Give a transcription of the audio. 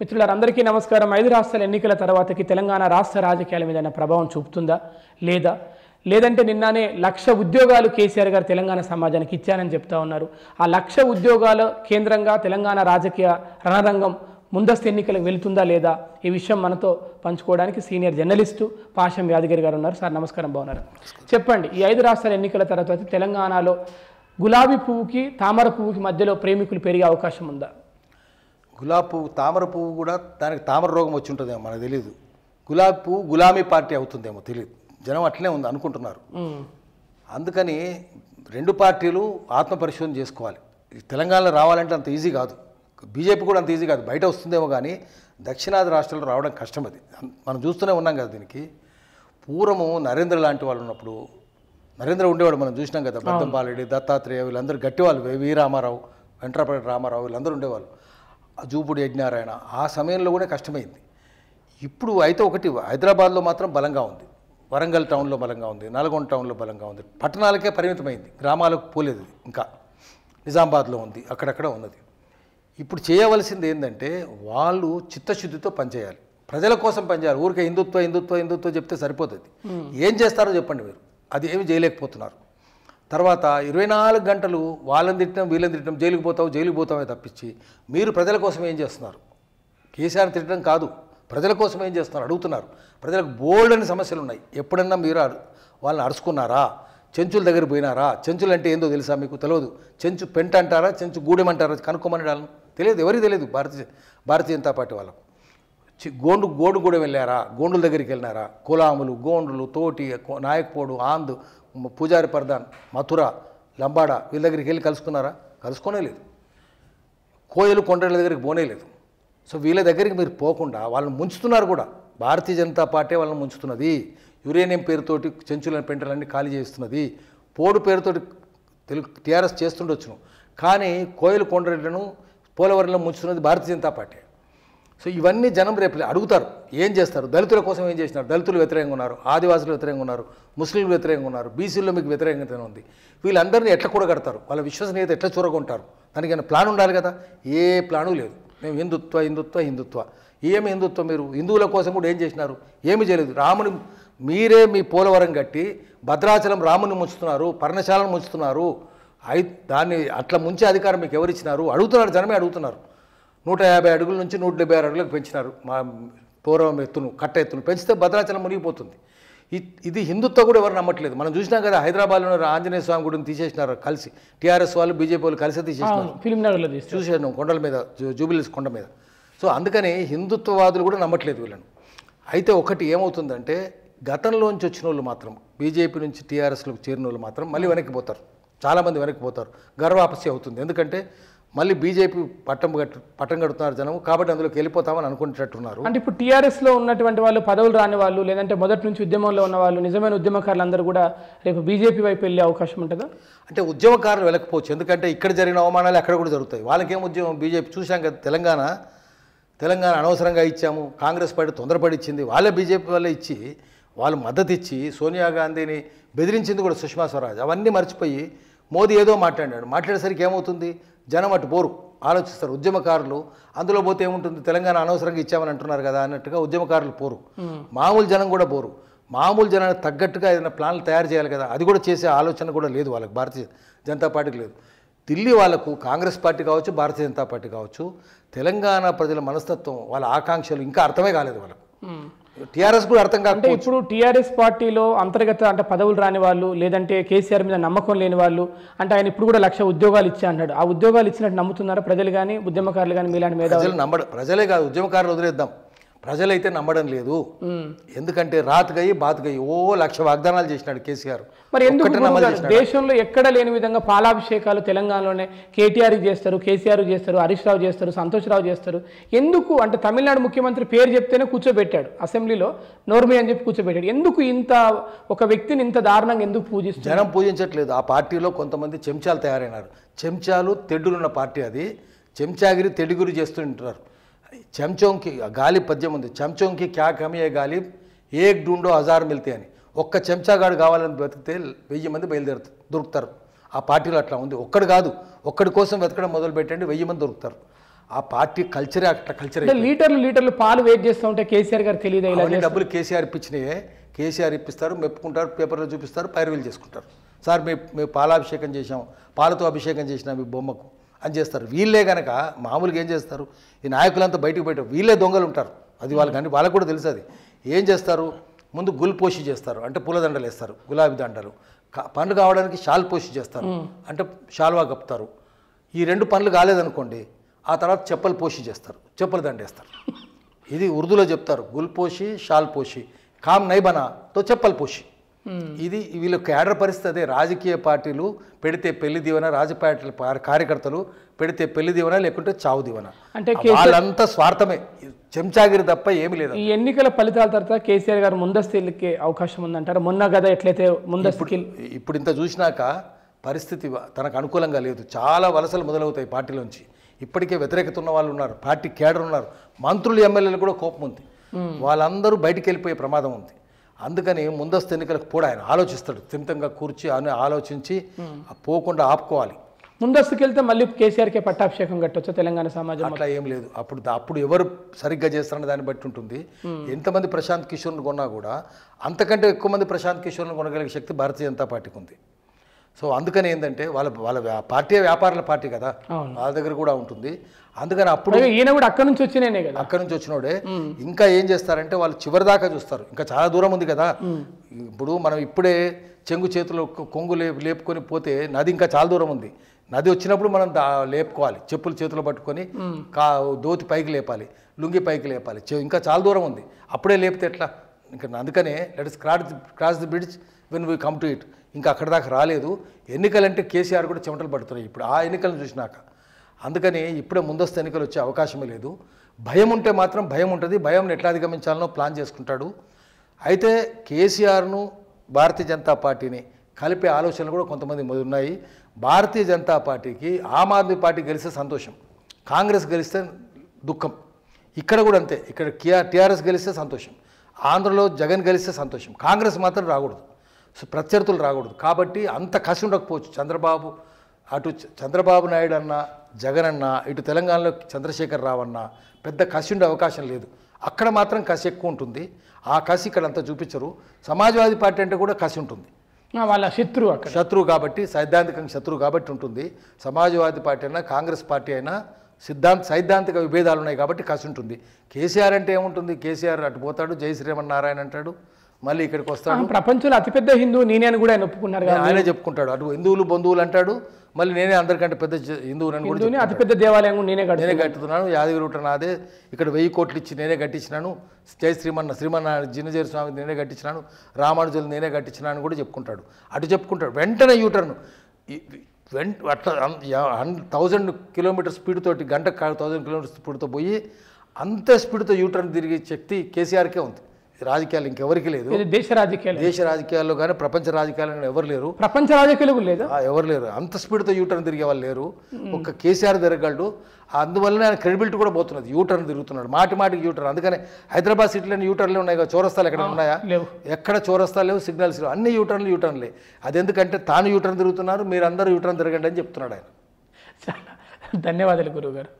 మిత్రులందరికీ నమస్కారం ఐదు రాష్ట్రాల ఎన్నికల తర్వాతకి తెలంగాణ రాష్ట్ర రాజకీయాల మీద ప్రభావం చూపుతుందా లేదా లేదంటే నిన్ననే లక్ష ఉద్యోగాలు కేసీఆర్ గారు తెలంగాణ సమాజానికి ఇచ్చానని చెప్తా ఉన్నారు ఆ లక్ష ఉద్యోగాల కేంద్రంగా తెలంగాణ రాజకీయ రణరంగం ముందస్తు ఎన్నికలకు వెళ్తుందా లేదా ఈ విషయం మనతో పంచుకోవడానికి సీనియర్ జర్నలిస్టు పాషం యాదగిరి గారు ఉన్నారు సార్ నమస్కారం బాగున్నారు చెప్పండి ఈ ఐదు రాష్ట్రాల ఎన్నికల తర్వాత తెలంగాణలో గులాబీ పువ్వుకి తామర పువ్వుకి మధ్యలో ప్రేమికులు పెరిగే అవకాశం ఉందా గులాబీ పువ్వు తామర పువ్వు కూడా దానికి తామర రోగం వచ్చి ఉంటుందేమో మనకు తెలియదు గులాబీ పువ్వు గులామీ పార్టీ అవుతుందేమో తెలియదు జనం అట్లనే ఉంది అనుకుంటున్నారు అందుకని రెండు పార్టీలు ఆత్మపరిశోధన చేసుకోవాలి తెలంగాణలో రావాలంటే అంత ఈజీ కాదు బీజేపీ కూడా అంత ఈజీ కాదు బయట వస్తుందేమో కానీ దక్షిణాది రాష్ట్రాల్లో రావడం కష్టం అది మనం చూస్తూనే ఉన్నాం కదా దీనికి పూర్వము నరేంద్ర లాంటి వాళ్ళు ఉన్నప్పుడు నరేంద్ర ఉండేవాడు మనం చూసినాం కదా బద్దంపాలెడ్డి దత్తాత్రేయ వీళ్ళందరూ గట్టివాళ్ళు వి రామారావు వెంట్రపల్లి రామారావు వీళ్ళందరూ ఉండేవాళ్ళు అజూపుడు యజ్ఞారాయణ ఆ సమయంలో కూడా కష్టమైంది ఇప్పుడు అయితే ఒకటి హైదరాబాద్లో మాత్రం బలంగా ఉంది వరంగల్ టౌన్లో బలంగా ఉంది నల్గొండ టౌన్లో బలంగా ఉంది పట్టణాలకే పరిమితమైంది గ్రామాలకు పోలేదు ఇంకా నిజామాబాద్లో ఉంది అక్కడక్కడ ఉన్నది ఇప్పుడు చేయవలసింది ఏంటంటే వాళ్ళు చిత్తశుద్ధితో పనిచేయాలి ప్రజల కోసం పనిచేయాలి ఊరికే హిందుత్వ హిందుత్వ హిందుత్వ చెప్తే సరిపోతుంది ఏం చేస్తారో చెప్పండి మీరు అది ఏమి చేయలేకపోతున్నారు తర్వాత ఇరవై నాలుగు గంటలు వాళ్ళని తిట్టడం వీళ్ళని తిట్టడం జైలుకు పోతావు జైలుకు పోతామే తప్పించి మీరు ప్రజల కోసం ఏం చేస్తున్నారు కేసీఆర్ని తిట్టడం కాదు ప్రజల కోసం ఏం చేస్తున్నారు అడుగుతున్నారు ప్రజలకు బోల్డ్ అని సమస్యలు ఉన్నాయి ఎప్పుడన్నా మీరు వాళ్ళని అరుచుకున్నారా చెంచుల దగ్గర పోయినారా చెంచులు అంటే ఏందో తెలుసా మీకు తెలియదు చెంచు పెంట అంటారా చెంచు గూడెం అంటారా కనుక్కోమని వాళ్ళని తెలియదు ఎవరికి తెలియదు భారతీయ భారతీయ జనతా పార్టీ వాళ్ళకు గోండు గోడు కూడా వెళ్ళారా గోండుల దగ్గరికి వెళ్ళినారా కులాములు గోండులు తోటి నాయకపోడు ఆంద్ పూజారి పర్దాన్ మథుర లంబాడ వీళ్ళ దగ్గరికి వెళ్ళి కలుసుకున్నారా కలుసుకోనే లేదు కోయలు కొండల దగ్గరికి పోనే లేదు సో వీళ్ళ దగ్గరికి మీరు పోకుండా వాళ్ళని ముంచుతున్నారు కూడా భారతీయ జనతా పార్టీ వాళ్ళని ముంచుతున్నది యురేనియం పేరుతోటి చెంచులను పెంటలన్నీ ఖాళీ చేస్తున్నది పోడు పేరుతోటి తెలుగు టీఆర్ఎస్ చేస్తుండొచ్చును కానీ కోయలు కొండలను పోలవరంలో ముంచుతున్నది భారతీయ జనతా పార్టీ సో ఇవన్నీ జనం రేపు అడుగుతారు ఏం చేస్తారు దళితుల కోసం ఏం చేసినారు దళితులు వ్యతిరేకంగా ఉన్నారు ఆదివాసులు వ్యతిరేకంగా ఉన్నారు ముస్లింలు వ్యతిరేకంగా ఉన్నారు బీసీల్లో మీకు వ్యతిరేకత ఉంది వీళ్ళందరినీ ఎట్లా కూడగడతారు వాళ్ళ విశ్వసనీయత ఎట్లా చూరగొంటారు దానికైనా ప్లాన్ ఉండాలి కదా ఏ ప్లాను లేదు మేము హిందుత్వ హిందుత్వ హిందుత్వ ఏమి హిందుత్వం మీరు హిందువుల కోసం కూడా ఏం చేసినారు ఏమి చేయలేదు రాముని మీరే మీ పోలవరం కట్టి భద్రాచలం రాముని ముంచుతున్నారు పర్ణశాలను ముంచుతున్నారు అయి దాన్ని అట్లా ముంచే అధికారం మీకు ఎవరిచ్చినారు అడుగుతున్నారు జనమే అడుగుతున్నారు నూట యాభై అడుగుల నుంచి నూట డెబ్బై ఆరు అడుగులకు పెంచినారు మా పూర్వం ఎత్తును కట్ట ఎత్తును పెంచితే భద్రాచలం మునిగిపోతుంది ఇది హిందుత్వ కూడా ఎవరు నమ్మట్లేదు మనం చూసినాం కదా హైదరాబాద్లో ఆంజనేయ స్వామి గుడిని తీసేసినారు కలిసి టీఆర్ఎస్ వాళ్ళు బీజేపీ వాళ్ళు కలిసి తీసేసినారు చూసేసాం కొండల మీద జూబిలీస్ కొండ మీద సో అందుకని హిందుత్వవాదులు కూడా నమ్మట్లేదు వీళ్ళని అయితే ఒకటి ఏమవుతుందంటే గతంలోంచి వచ్చిన వాళ్ళు మాత్రం బీజేపీ నుంచి టీఆర్ఎస్లోకి చేరిన వాళ్ళు మాత్రం మళ్ళీ వెనక్కిపోతారు చాలామంది వెనక్కిపోతారు గర్వాపస్య అవుతుంది ఎందుకంటే మళ్ళీ బీజేపీ పట్టం పట్టం కడుతున్నారు జనం కాబట్టి అందులోకి వెళ్ళిపోతామని అనుకుంటున్నట్టున్నారు అంటే ఇప్పుడు టీఆర్ఎస్లో ఉన్నటువంటి వాళ్ళు పదవులు రాని వాళ్ళు లేదంటే మొదటి నుంచి ఉద్యమంలో ఉన్న వాళ్ళు నిజమైన ఉద్యమకారులు అందరూ కూడా రేపు బీజేపీ వైపు వెళ్ళే అవకాశం ఉంటుందా అంటే ఉద్యమకారులు వెళ్ళకపోవచ్చు ఎందుకంటే ఇక్కడ జరిగిన అవమానాలు అక్కడ కూడా జరుగుతాయి వాళ్ళకేం ఉద్యమం బీజేపీ చూసాం కదా తెలంగాణ తెలంగాణ అనవసరంగా ఇచ్చాము కాంగ్రెస్ పార్టీ తొందరపడి ఇచ్చింది వాళ్ళే బీజేపీ వాళ్ళే ఇచ్చి వాళ్ళు మద్దతు ఇచ్చి సోనియా గాంధీని బెదిరించింది కూడా సుష్మా స్వరాజ్ అవన్నీ మర్చిపోయి మోదీ ఏదో మాట్లాడాడు మాట్లాడేసరికి ఏమవుతుంది జనం అటు పోరు ఆలోచిస్తారు ఉద్యమకారులు అందులో పోతే ఏముంటుంది తెలంగాణ అనవసరంగా ఇచ్చామని అంటున్నారు కదా అన్నట్టుగా ఉద్యమకారులు పోరు మామూలు జనం కూడా పోరు మామూలు జనానికి తగ్గట్టుగా ఏదైనా ప్లాన్లు తయారు చేయాలి కదా అది కూడా చేసే ఆలోచన కూడా లేదు వాళ్ళకి భారతీయ జనతా పార్టీకి లేదు ఢిల్లీ వాళ్ళకు కాంగ్రెస్ పార్టీ కావచ్చు భారతీయ జనతా పార్టీ కావచ్చు తెలంగాణ ప్రజల మనస్తత్వం వాళ్ళ ఆకాంక్షలు ఇంకా అర్థమే కాలేదు వాళ్ళకు టీఆర్ఎస్ కూడా అర్థం కాకుండా ఇప్పుడు టీఆర్ఎస్ పార్టీలో అంతర్గత అంటే పదవులు రాని వాళ్ళు లేదంటే కేసీఆర్ మీద నమ్మకం లేని వాళ్ళు అంటే ఆయన ఇప్పుడు కూడా లక్ష ఉద్యోగాలు ఇచ్చా అన్నాడు ఆ ఉద్యోగాలు ఇచ్చినట్టు నమ్ముతున్నారు ప్రజలు కానీ ఉద్యమకారులు కానీ మీలాంటి మీద ప్రజలే కాదు ఉద్యమకారులు వదిలేద్దాం ప్రజలైతే నమ్మడం లేదు ఎందుకంటే రాతగయ్యి బాతగయ్యి ఓ లక్ష వాగ్దానాలు చేసినాడు కేసీఆర్ మరి ఎందుకంటే దేశంలో ఎక్కడ లేని విధంగా పాలాభిషేకాలు తెలంగాణలోనే కేటీఆర్ చేస్తారు కేసీఆర్ చేస్తారు హరీష్ రావు చేస్తారు సంతోష్రావు చేస్తారు ఎందుకు అంటే తమిళనాడు ముఖ్యమంత్రి పేరు చెప్తేనే కూర్చోబెట్టాడు అసెంబ్లీలో నోర్మి అని చెప్పి కూర్చోబెట్టాడు ఎందుకు ఇంత ఒక వ్యక్తిని ఇంత దారుణంగా ఎందుకు పూజిస్తారు జనం పూజించట్లేదు ఆ పార్టీలో కొంతమంది చెంచాలు తయారైనారు చెంచాలు తెడ్డులున్న పార్టీ అది చెంచాగిరి తెడుగురు చేస్తుంటారు చెంచోంకి గాలి పద్యం ఉంది చెంచోంకి క్యా కమియే గాలి ఏక్ డూండో హజార్ మిల్తే అని ఒక్క చెంచాగాడు కావాలని బ్రతికితే వెయ్యి మంది బయలుదేరుతారు దొరుకుతారు ఆ పార్టీలో అట్లా ఉంది ఒక్కడు కాదు ఒక్కడి కోసం వెతకడం మొదలు పెట్టండి వెయ్యి మంది దొరుకుతారు ఆ పార్టీ కల్చరే అట్లా కల్చర్ లీటర్లు లీటర్లు పాలు వెయిట్ చేస్తూ ఉంటే కేసీఆర్ గారు తెలియదు అవన్నీ డబ్బులు కేసీఆర్ ఇప్పించినాయి కేసీఆర్ ఇప్పిస్తారు మెప్పుకుంటారు పేపర్లో చూపిస్తారు పైరువీలు చేసుకుంటారు సార్ మేము మేము పాలాభిషేకం చేసాం పాలతో అభిషేకం చేసినాం మీ బొమ్మకు అని చేస్తారు వీళ్ళే కనుక మామూలుగా ఏం చేస్తారు ఈ నాయకులంతా బయటకు బయట వీళ్ళే దొంగలు ఉంటారు అది వాళ్ళకి అన్ని వాళ్ళకు కూడా తెలుసు అది ఏం చేస్తారు ముందు గుల్పోషి చేస్తారు అంటే పూలదండలు వేస్తారు గులాబీ దండలు పండ్లు కావడానికి షాల్ పోషి చేస్తారు అంటే షాల్వా కప్పుతారు ఈ రెండు పనులు కాలేదనుకోండి ఆ తర్వాత చెప్పలు పోషి చేస్తారు చెప్పలు దండేస్తారు ఇది ఉర్దూలో చెప్తారు గుల్పోషి షాల్ పోషి కామ్ నైబనాతో చెప్పలు పోషి ఇది వీళ్ళ క్యాడర్ పరిస్థితి అదే రాజకీయ పార్టీలు పెడితే పెళ్లి దీవెన రాజపార్టీల కార్యకర్తలు పెడితే పెళ్లి దీవెన లేకుంటే చావు దీవెన అంటే వాళ్ళంతా స్వార్థమే చెంచాగిరి తప్ప ఏమి లేదు ఈ ఎన్నికల ఫలితాల తర్వాత కేసీఆర్ గారు ముందస్తు ఎన్నికే అవకాశం ఉందంటారు మొన్న కదా ఎట్లయితే ముందస్తు ఇప్పుడు ఇంత చూసినాక పరిస్థితి తనకు అనుకూలంగా లేదు చాలా వలసలు మొదలవుతాయి పార్టీలోంచి ఇప్పటికే వ్యతిరేకత ఉన్న వాళ్ళు ఉన్నారు పార్టీ కేడర్ ఉన్నారు మంత్రులు ఎమ్మెల్యేలు కూడా కోపం ఉంది వాళ్ళందరూ బయటికి వెళ్ళిపోయే ప్రమాదం ఉంది అందుకని ముందస్తు ఎన్నికలకు కూడా ఆయన ఆలోచిస్తాడు తింతంగా కూర్చి అని ఆలోచించి పోకుండా ఆపుకోవాలి ముందస్తుకి వెళ్తే మళ్ళీ కేసీఆర్కే పట్టాభిషేకం కట్టొచ్చు తెలంగాణ సమాజం అట్లా ఏం లేదు అప్పుడు అప్పుడు ఎవరు సరిగ్గా చేస్తారని దాన్ని బట్టి ఉంటుంది ఎంతమంది ప్రశాంత్ కిషోర్ను కొన్నా కూడా అంతకంటే ఎక్కువ మంది ప్రశాంత్ కిషోర్ను కొనగలిగే శక్తి భారతీయ జనతా పార్టీకి ఉంది సో అందుకని ఏంటంటే వాళ్ళ వాళ్ళ పార్టీ వ్యాపారుల పార్టీ కదా వాళ్ళ దగ్గర కూడా ఉంటుంది అందుకని అప్పుడు ఈయన కూడా అక్కడ నుంచి వచ్చిన కదా అక్కడ నుంచి వచ్చినోడే ఇంకా ఏం చేస్తారంటే వాళ్ళు చివరి దాకా చూస్తారు ఇంకా చాలా దూరం ఉంది కదా ఇప్పుడు మనం ఇప్పుడే చెంగు చేతిలో కొంగు లేపు లేపుకొని పోతే నది ఇంకా చాలా దూరం ఉంది నది వచ్చినప్పుడు మనం లేపుకోవాలి చెప్పులు చేతిలో పట్టుకొని కా దోతి పైకి లేపాలి లుంగి పైకి లేపాలి ఇంకా చాలా దూరం ఉంది అప్పుడే లేపితే ఎట్లా ఇంకా అందుకనే let us cross cross the bridge when we come to it ఇంకా అక్కడ దాకా రాలేదు ఎన్నికలంటే కేసీఆర్ కూడా చెమటలు పడుతున్నాయి ఇప్పుడు ఆ ఎన్నికలను చూసినాక అందుకని ఇప్పుడే ముందస్తు ఎన్నికలు వచ్చే అవకాశం లేదు భయం ఉంటే మాత్రం భయం ఉంటుంది భయం ఎట్లా అధిగమించాలనో ప్లాన్ చేసుకుంటాడు అయితే కేసీఆర్ను భారతీయ జనతా పార్టీని కలిపే ఆలోచనలు కూడా కొంతమంది ఉన్నాయి భారతీయ జనతా పార్టీకి ఆమ్ ఆద్మీ పార్టీ గెలిస్తే సంతోషం కాంగ్రెస్ గెలిస్తే దుఃఖం ఇక్కడ కూడా అంతే ఇక్కడ టీఆర్ టీఆర్ఎస్ గెలిస్తే సంతోషం ఆంధ్రలో జగన్ గెలిస్తే సంతోషం కాంగ్రెస్ మాత్రం రాకూడదు ప్రత్యర్థులు రాకూడదు కాబట్టి అంత కసి ఉండకపోవచ్చు చంద్రబాబు అటు చంద్రబాబు నాయుడు అన్న జగన్ అన్న ఇటు తెలంగాణలో చంద్రశేఖర్ రావు అన్న పెద్ద కసి ఉండే అవకాశం లేదు అక్కడ మాత్రం కసి ఎక్కువ ఉంటుంది ఆ కసి ఇక్కడ అంతా చూపించరు సమాజ్వాదీ పార్టీ అంటే కూడా కసి ఉంటుంది వాళ్ళ శత్రువు శత్రువు కాబట్టి సైద్ధాంతికంగా శత్రువు కాబట్టి ఉంటుంది సమాజ్వాదీ పార్టీ అయినా కాంగ్రెస్ పార్టీ అయినా సిద్ధాంత సైద్ధాంతిక విభేదాలు ఉన్నాయి కాబట్టి కసి ఉంటుంది కేసీఆర్ అంటే ఏముంటుంది కేసీఆర్ అటు పోతాడు జై నారాయణ అంటాడు మళ్ళీ ఇక్కడికి వస్తాడు ప్రపంచంలో అతిపెద్ద హిందూ నేనే అని కూడా ఆయన ఒప్పుకున్నారు ఆయనే చెప్పుకుంటాడు అటు హిందువులు బంధువులు అంటాడు మళ్ళీ నేనే అందరికంటే పెద్ద హిందువుని కూడా అతిపెద్ద దేవాలయం నేనే నేనే కట్టుతున్నాను యాదగిరిగుట్ట నాదే ఇక్కడ వెయ్యి కోట్లు ఇచ్చి నేనే కట్టించినాను జై శ్రీమన్న శ్రీమన్నారాయణ జినజేరు స్వామి నేనే కట్టించినాను రామానుజులు నేనే కట్టించినాను కూడా చెప్పుకుంటాడు అటు చెప్పుకుంటాడు వెంటనే యూటర్ను వెంట అట్లా థౌజండ్ కిలోమీటర్ స్పీడ్ తోటి గంట థౌజండ్ కిలోమీటర్ స్పీడ్తో పోయి అంతే స్పీడ్తో యూటర్న్ తిరిగే శక్తి కేసీఆర్కే ఉంది రాజకీయాలు ఇంకెవరికి లేదు దేశ రాజకీయాలు దేశ రాజకీయాల్లో కానీ ప్రపంచ రాజకీయాలు ఎవరు లేరు ప్రపంచ రాజకీయాలు లేదు ఎవరు లేరు అంత స్పీడ్తో యూటర్న్ తిరిగే వాళ్ళు లేరు ఒక కేసీఆర్ తిరగలడు అందువల్లనే ఆయన క్రెడిబిలిటీ కూడా పోతున్నది యూటర్న్ తిరుగుతున్నాడు మాటి మాటికి యూటర్న్ అందుకనే హైదరాబాద్ సిటీలో యూటర్న్లు ఉన్నాయి కదా చౌరస్తాలు ఎక్కడ ఉన్నాయా ఎక్కడ చోరస్తాలు లేవు సిగ్నల్స్ లేవు అన్ని యూటర్న్లు యూటర్న్లే అది ఎందుకంటే తాను యూటర్న్ తిరుగుతున్నారు అందరూ యూటర్న్ తిరగండి అని చెప్తున్నాడు ఆయన చాలా ధన్యవాదాలు గారు